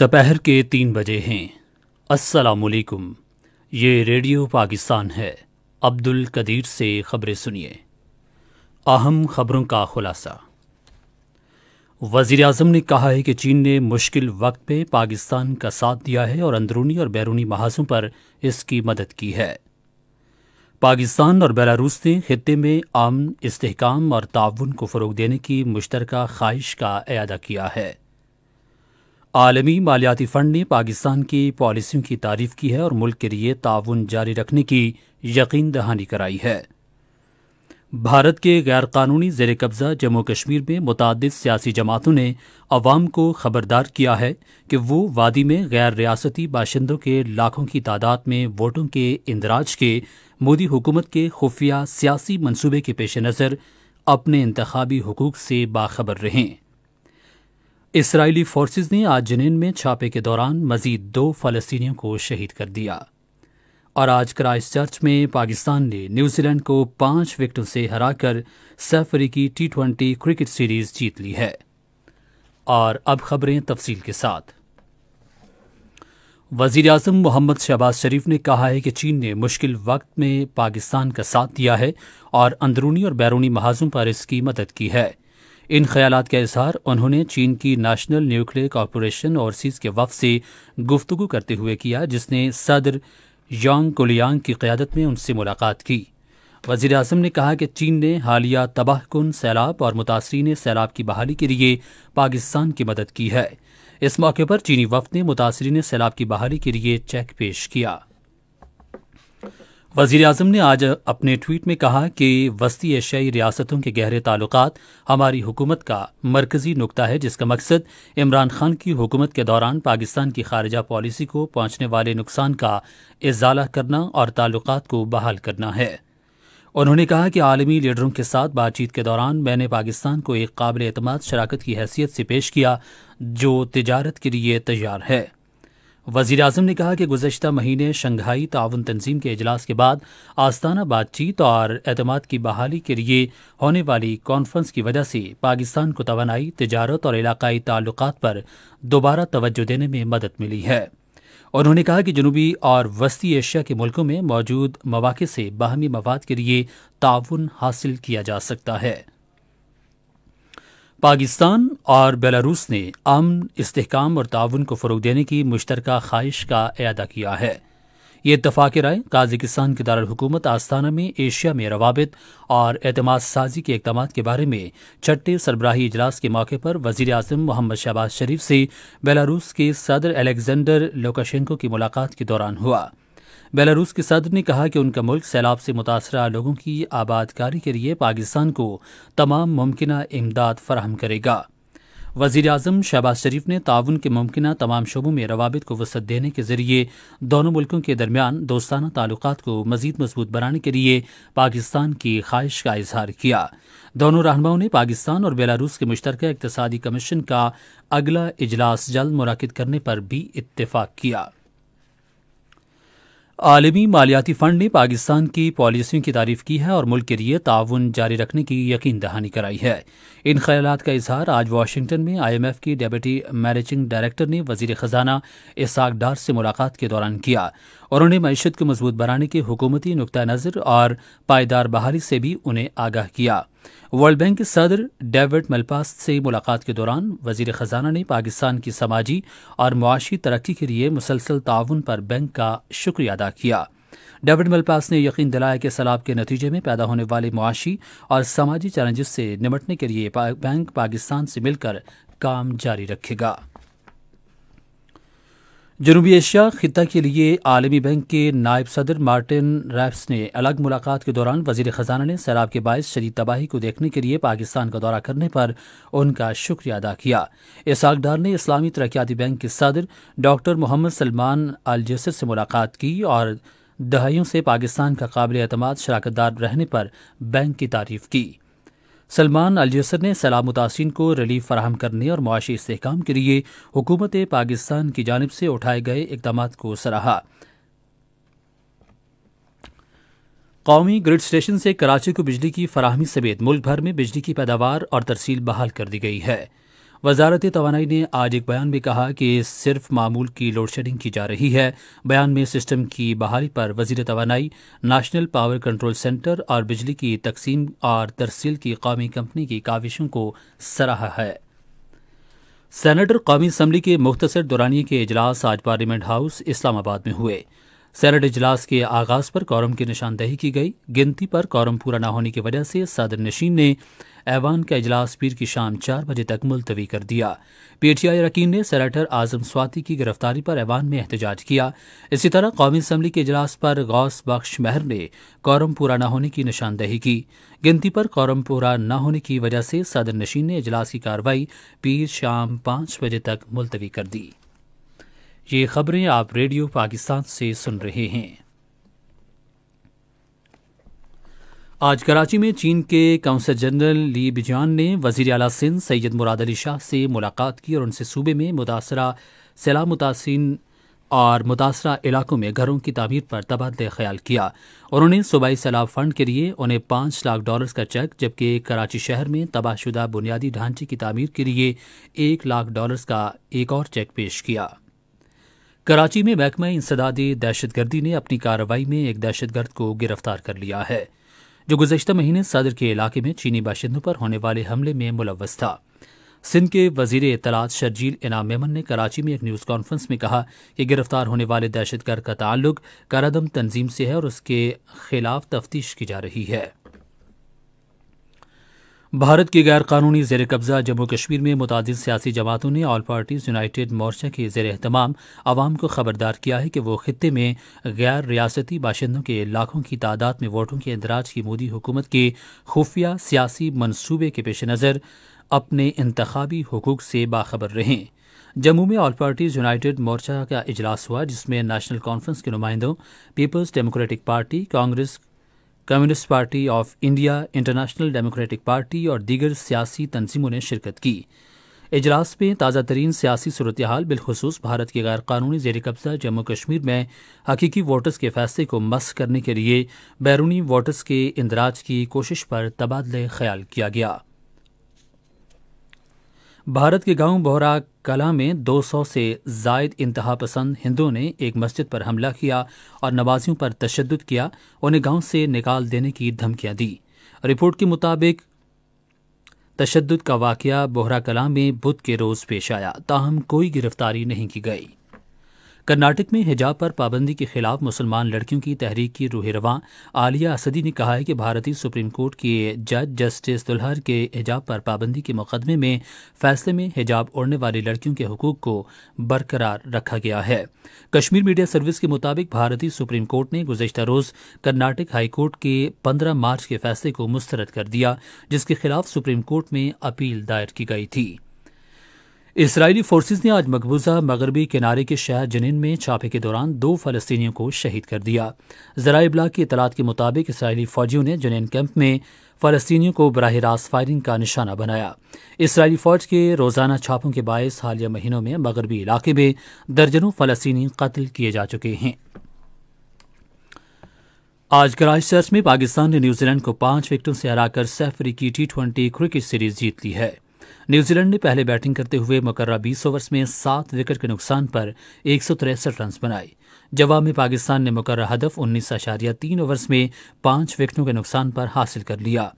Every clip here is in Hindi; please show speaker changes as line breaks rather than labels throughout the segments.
सपहर के तीन बजे हैं अस्सलाम वालेकुम ये रेडियो पाकिस्तान है अब्दुल कदीर से खबरें सुनिए अहम खबरों का खुलासा वजीर अजम ने कहा है कि चीन ने मुश्किल वक्त पे पाकिस्तान का साथ दिया है और अंदरूनी और बैरूनी महाजों पर इसकी मदद की है पाकिस्तान और बेलारूस ने खत्े में आम इस्तेकाम और ताउन को फ़रोग देने की मुश्तरक ख्वाहिश का अदा किया है आलमी मालियाती फ़ंड ने पाकिस्तान की पॉलिसियों की तारीफ की है और मुल्क के लिए ताउन जारी रखने की यकीन दहानी कराई है भारत के गैर कानूनी जेर कब्ज़ा जम्मू कश्मीर में मुतद सियासी जमातों ने अवाम को खबरदार किया है कि वो वादी में गैर रियासती बाशिंदों के लाखों की तादाद में वोटों के इंदराज के मोदी हुकूमत के खुफिया सियासी मनसूबे के पेश नज़र अपने इंतबी हकूक से बाखबर रहें इसराइली फोर्सेज ने आज जनेन में छापे के दौरान मजीद दो फलस्तीनियों को शहीद कर दिया और आज क्राइस्ट चर्च में पाकिस्तान ने न्यूजीलैंड को पांच विकेटों से हराकर सैफरी की टी ट्वेंटी क्रिकेट सीरीज जीत ली है और अब खबरें तफसील के साथ वजीर अजम मोहम्मद शहबाज शरीफ ने कहा है कि चीन ने मुश्किल वक्त में पाकिस्तान का साथ दिया है और अंदरूनी और बैरूनी महाजों पर इसकी मदद की है इन ख्याल का इजहार उन्होंने चीन की नेशनल न्यूक्लियर कॉरपोरेशन और सीज के वफ से गुफ्तू करते हुए किया जिसने सदर यांग कोलियांग की क्यादत में उनसे मुलाकात की वजीर अजम ने कहा कि चीन ने हालिया तबाहकुन सैलाब और मुतासरीन सैलाब की बहाली के लिए पाकिस्तान की मदद की है इस मौके पर चीनी वफद ने मुतासरीन सैलाब की बहाली के लिए चेक पेश किया वजीर अजम ने आज अपने ट्वीट में कहा कि वस्ती एशियाई रियासतों के गहरे ताल्लुक हमारी हुकूमत का मरकजी नुकता है जिसका मकसद इमरान खान की हुकूमत के दौरान पाकिस्तान की खारजा पॉलिसी को पहुंचने वाले नुकसान का इजाला करना और ताल्लुक को बहाल करना है उन्होंने कहा कि आलमी लीडरों के साथ बातचीत के दौरान मैंने पाकिस्तान को एक काबिल अतमाद शराकत की हैसियत से पेश किया जो तजारत के लिए तैयार है वजीर अजम ने कहा कि गुजशत महीने शंघाई ताउन तंजीम के अजलास के बाद आस्ताना बातचीत और अहतम की बहाली के लिए होने वाली कॉन्फ्रेंस की वजह से पाकिस्तान को तोानाई तजारत और इलाकई ताल्लुक पर दोबारा तोज्जो देने में मदद मिली है उन्होंने कहा कि जनूबी और वस्ती एशिया के मुल्कों में मौजूद मौाक़े से बाहमी मवाद के लिए ताउन हासिल किया जा सकता है पाकिस्तान और बेलारूस ने अमन इसकाम और ताउन को फ़रोग देने की मुश्तर ख्वाहिश का अदा किया है ये इतफाक़ राय काजकिस्तान के दारकूमत आस्थाना में एशिया में रवाबित और अहतम साजी के इकदाम के बारे में छठे सरबराही इजलास के मौके पर वजीर अजम मोहम्मद शहबाज शरीफ से बेलारूस के सदर अलेक्जेंडर लोकाशेंको की मुलाकात के दौरान हुआ बेलारूस के सदर ने कहा कि उनका मुल्क सैलाब से मुतासर लोगों की आबादकारी के लिए पाकिस्तान को तमाम मुमकिन इमदाद फराहम करेगा वजीर अजम शहबाज शरीफ ने ताउन के मुमकिन तमाम शोबों में रवाबित को वसत देने के जरिए दोनों मुल्कों के दरमियान दोस्ताना ताल्लुक को मजीद मजबूत बनाने के लिए पाकिस्तान की ख्वाहिश का इजहार किया दोनों रहनुमाओं ने पाकिस्तान और बेलारूस के मुश्तर इकतदी कमीशन का अगला इजलास जल्द मुनद करने पर भी इतफाक़ किया आलमी मालियाती फंड ने पाकिस्तान की पॉलिसियों की तारीफ की है और मुल्क के लिए ताउन जारी रखने की यकीन दहानी कराई है इन ख्याल का इजहार आज वाशिंगटन में आई एम एफ की डेप्यूटी मैनेजिंग डायरेक्टर ने वजीर खजाना इसाक डार से मुलाकात के दौरान किया और उन्हें मीशत को मजबूत बनाने के हुकूमती नुकतः नज़र और पायदार बहाली से भी उन्हें आगाह किया वर्ल्ड बैंक के सदर डेविड मलपास से मुलाकात के दौरान वजीर ख़जाना ने पाकिस्तान की समाजी और मुआशी तरक्की के लिए मुसलसल ताउन पर बैंक का शुक्रिया अदा किया डेविड मलपास ने यकीन दिलाया कि सैलाब के नतीजे में पैदा होने वाले मुआशी और समाजी चैलेंजेस से निमटने के लिए बैंक पाकिस्तान से मिलकर काम जारी रखेगा जनूबी एशिया खत्े के लिए आलमी बैंक के नायब सदर मार्टिन रैप्स ने अलग मुलाकात के दौरान वजीर ख़जाना ने सैलाब के बायस शदीद तबाही को देखने के लिए पाकिस्तान का दौरा करने पर उनका शुक्रिया अदा किया इसाक डार ने इस्लामी तरक्याती बैंक के सदर doctor Mohammad Salman Al Jasser से मुलाकात की और दहाइयों से पाकिस्तान का काबिल अतमाद शराकतदार रहने पर बैंक की तारीफ की सलमान अलजसर ने सलाह मुतासरीन को रिलीफ फराहम करने और मुआशी इसकाम के लिए हुकूमत पाकिस्तान की जानब से उठाए गए इकदाम को सराहा कौमी ग्रिड स्टेशन से कराची को बिजली की फराहमी समेत मुल्क भर में बिजली की पैदावार और तरसील बहाल कर दी गई है वजारत तोानाई ने आज एक बयान में कहा कि सिर्फ मामूल की लोड शेडिंग की जा रही है बयान में सिस्टम की बहाली पर वजीर तोानाई नेशनल पावर कंट्रोल सेंटर और बिजली की तकसीम और तरसील की कौमी कंपनी की काविशों को सराहा है सैनेटर कौमी असम्बली के मुख्तर दौरानिए के अजलास आज पार्लियामेंट हाउस इस्लामाबाद में हुए सैनेट इजलास के आगाज पर कौरम की निशानदेही की गई गिनती पर कौरम पूरा न होने की वजह से सदर नशीन ने ऐवान का इजलास पीर की शाम चार बजे तक मुलतवी कर दिया पीटीआई रकीन ने सेनेटर आजम स्वाति की गिरफ्तारी पर ऐवान में एहतजाज किया इसी तरह कौमी असम्बली के इजलास पर गौस बख्श महर ने कौरम पूरा न होने की निशानदेही की गिनती पर कौरम पूरा न होने की वजह से सदर नशीन ने इजलास की कार्रवाई पीर शाम पांच बजे तक मुलतवी कर दी ये खबरें आप रेडियो पाकिस्तान से सुन रहे हैं आज कराची में चीन के काउंसलर जनरल ली बिजान ने वजीर अला सिंध सैयद मुराद अली शाह से मुलाकात की और उनसे सूबे में मुतासरा सैलाब मुतासन और मुतासरा इलाकों में घरों की तमीर पर तबादले ख्याल किया उन्होंने सूबाई सैलाब फंड के लिए उन्हें पाँच लाख डॉलर्स का चेक जबकि कराची शहर में तबाहशुदा बुनियादी ढांचे की तमीर के लिए एक लाख डॉलर्स का एक और चेक पेश किया कराची में महकमा इंसदादी दहशतगर्दी ने अपनी कार्रवाई में एक दहशतगर्द को गिरफ्तार कर लिया है जो गुजशत महीने सदर के इलाके में चीनी बाशिंदों पर होने वाले हमले में मुलवस था सिंध के वजीर इतलात शर्जील इनाम मेमन ने कराची में एक न्यूज़ कॉन्फ्रेंस में कहा कि गिरफ्तार होने वाले दहशतगर्द का ताल्लुक करादम तंजीम से है और उसके खिलाफ तफ्तीश की जा रही है भारत की गैर कानूनी जेर कब्जा जम्मू कश्मीर में मुतद सियासी जमातों ने ऑल पार्टीज यूनाइटेड मोर्चा के जेर अहतमाम आवाम को खबरदार किया है कि वह खत्े में गैर रियासती बाशिंदों के लाखों की तादाद में वोटों के इंदराज की मोदी हुकूमत के खुफिया सियासी मनसूबे के पेश नज़र अपने इंतबी हकूक से बाखबर रहें जम्मू में ऑल पार्टीज यूनाइटेड मोर्चा का इजलास हुआ जिसमें नेशनल कॉन्फ्रेंस के नुमाइंदों people's democratic party Congress communist party of India international democratic party और दीगर सियासी तनजीमों ने शिरकत की इजलास में ताज़ा तरीन सियासी सूरत हाल बिलखसूस भारत के गैर कानूनी जेर कब्ज़ा जम्मू कश्मीर में हकीकी वोटर्स के फैसले को मस्क करने के लिए बैरूनी वोटर्स के इंदराज की कोशिश पर तबादले ख्याल किया गया भारत के गांव बोहरा कला में 200 से जायद इंतहा पसंद हिंदुओं ने एक मस्जिद पर हमला किया और नवाजियों पर तशद किया उन्हें गांव से निकाल देने की धमकियां दी रिपोर्ट के मुताबिक तशद का वाकया बोहरा कला में बुध के रोज़ पेश आया ताहम कोई गिरफ्तारी नहीं की गई कर्नाटक में हिजाब पर पाबंदी के खिलाफ मुसलमान लड़कियों की तहरीक की रवान आलिया असदी ने कहा है कि भारतीय सुप्रीम कोर्ट के जज जस्टिस दुल्हर के हिजाब पर पाबंदी के मुकदमे में फैसले में हिजाब ओढ़ने वाली लड़कियों के हकूक को बरकरार रखा गया है कश्मीर मीडिया सर्विस के मुताबिक भारतीय सुप्रीम कोर्ट ने गुजशत रोज कर्नाटक हाईकोर्ट के पंद्रह मार्च के फैसले को मुस्तरद कर दिया जिसके खिलाफ सुप्रीम कोर्ट में अपील दायर की गई थी इसराइली फोर्सेज ने आज मकबूजा मगरबी किनारे के शहर जनिन में छापे के दौरान दो फलस्तीनियों को शहीद कर दिया जरा इबला की इतलात के मुताबिक इसराइली फौजियों ने जनिन कैंप में फलस्तियों को बरह रास्त फायरिंग का निशाना बनाया इसराइली फौज के रोजाना छापों के बायस हालिया महीनों में मगरबी इलाके में दर्जनों फलस्तीनी कत्ल किए जा चुके हैं आज चर्च में पाकिस्तान ने न्यूजीलैंड को पांच विकेटों से हराकर सैफरी की टी ट्वेंटी क्रिकेट सीरीज जीत ली है न्यूजीलैंड ने पहले बैटिंग करते हुए मुकर्रा बीस ओवर्स में सात विकेट के नुकसान पर एक रन बनाए जवाब में पाकिस्तान ने मुकर्रा हदफ उन्नीस अशारिया तीन ओवर्स में पांच विकेटों के नुकसान पर हासिल कर लिया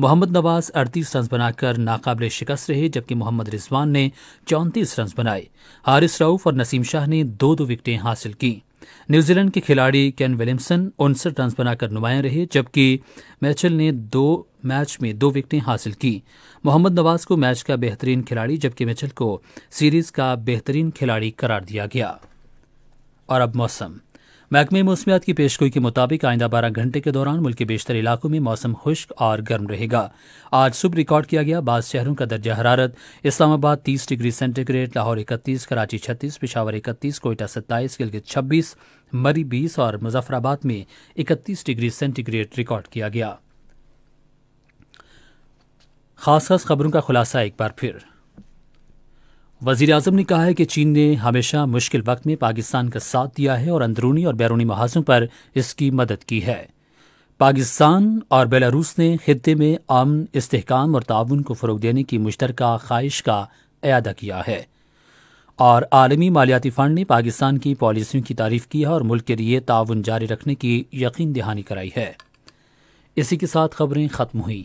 मोहम्मद नवाज अड़तीस रन बनाकर नाकाबले शिकस्त रहे जबकि मोहम्मद रिजवान ने चौंतीस रन बनाए हारिस राउफ और नसीम शाह ने दो दो विकटें हासिल कीं न्यूजीलैंड के खिलाड़ी केन विलियमसन उनसठ रन बनाकर नुमाया रहे जबकि मैचल ने दो मैच में दो विकटें हासिल की मोहम्मद नवाज को मैच का बेहतरीन खिलाड़ी जबकि मैचल को सीरीज का बेहतरीन खिलाड़ी करार दिया गया और अब मौसम महकमे मौसमियात की पेशगोई के मुताबिक आइंदा बारह घंटे के दौरान मुल्क के बेशतर इलाकों में मौसम खुश्क और गर्म रहेगा आज सुबह रिकॉर्ड किया गया बाद शहरों का दर्जा हरारत इस्लामाबाद तीस डिग्री सेंटीग्रेड लाहौर इकतीस कराची छत्तीस पिशावर इकतीस कोयटा सत्ताईस गिलगित छब्बीस मरी बीस और मुजफ्फराबाद में इकतीस डिग्री सेंटीग्रेड रिकॉर्ड किया गया खास खास खबरों का खुलासा एक बार फिर वजीर अजम ने कहा है कि चीन ने हमेशा मुश्किल वक्त में पाकिस्तान का साथ दिया है और अंदरूनी और बैरूनी महाजों पर इसकी मदद की है पाकिस्तान और बेलारूस ने खत्े में अमन इसकाम और ताउन को फ़रोग देने की मुश्तर ख्वाहिश का अदा किया है और आलमी मालियाती फ़ंड ने पाकिस्तान की पॉलिसियों की तारीफ की है और मुल्क के लिए ताउन जारी रखने की यकीन दहानी कराई है इसी के साथ खबरें ख़त्म हुई